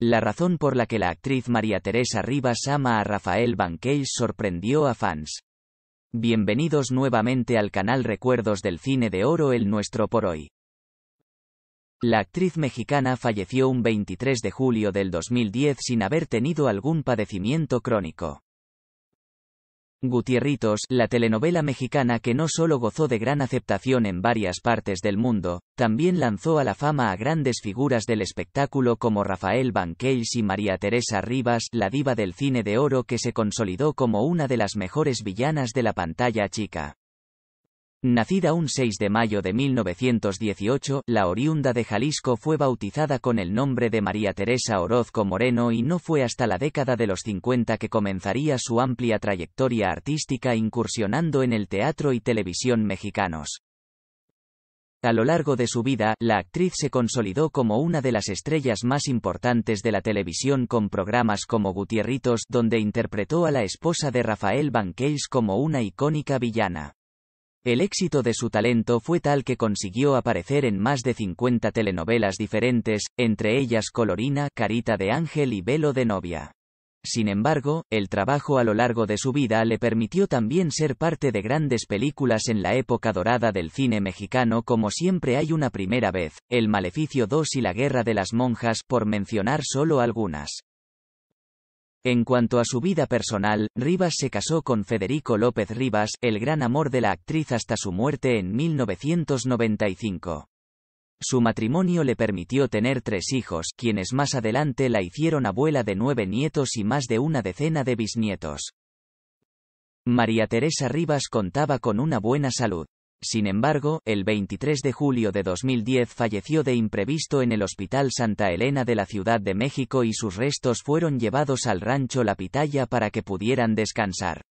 La razón por la que la actriz María Teresa Rivas ama a Rafael Banquells sorprendió a fans. Bienvenidos nuevamente al canal Recuerdos del Cine de Oro el nuestro por hoy. La actriz mexicana falleció un 23 de julio del 2010 sin haber tenido algún padecimiento crónico. Gutierritos, la telenovela mexicana que no solo gozó de gran aceptación en varias partes del mundo, también lanzó a la fama a grandes figuras del espectáculo como Rafael Banquells y María Teresa Rivas, la diva del cine de oro que se consolidó como una de las mejores villanas de la pantalla chica. Nacida un 6 de mayo de 1918, la oriunda de Jalisco fue bautizada con el nombre de María Teresa Orozco Moreno y no fue hasta la década de los 50 que comenzaría su amplia trayectoria artística incursionando en el teatro y televisión mexicanos. A lo largo de su vida, la actriz se consolidó como una de las estrellas más importantes de la televisión con programas como Gutierritos, donde interpretó a la esposa de Rafael Banquells como una icónica villana. El éxito de su talento fue tal que consiguió aparecer en más de 50 telenovelas diferentes, entre ellas Colorina, Carita de Ángel y Velo de Novia. Sin embargo, el trabajo a lo largo de su vida le permitió también ser parte de grandes películas en la época dorada del cine mexicano como Siempre hay una primera vez, El Maleficio 2 y La Guerra de las Monjas, por mencionar solo algunas. En cuanto a su vida personal, Rivas se casó con Federico López Rivas, el gran amor de la actriz hasta su muerte en 1995. Su matrimonio le permitió tener tres hijos, quienes más adelante la hicieron abuela de nueve nietos y más de una decena de bisnietos. María Teresa Rivas contaba con una buena salud. Sin embargo, el 23 de julio de 2010 falleció de imprevisto en el Hospital Santa Elena de la Ciudad de México y sus restos fueron llevados al rancho La Pitaya para que pudieran descansar.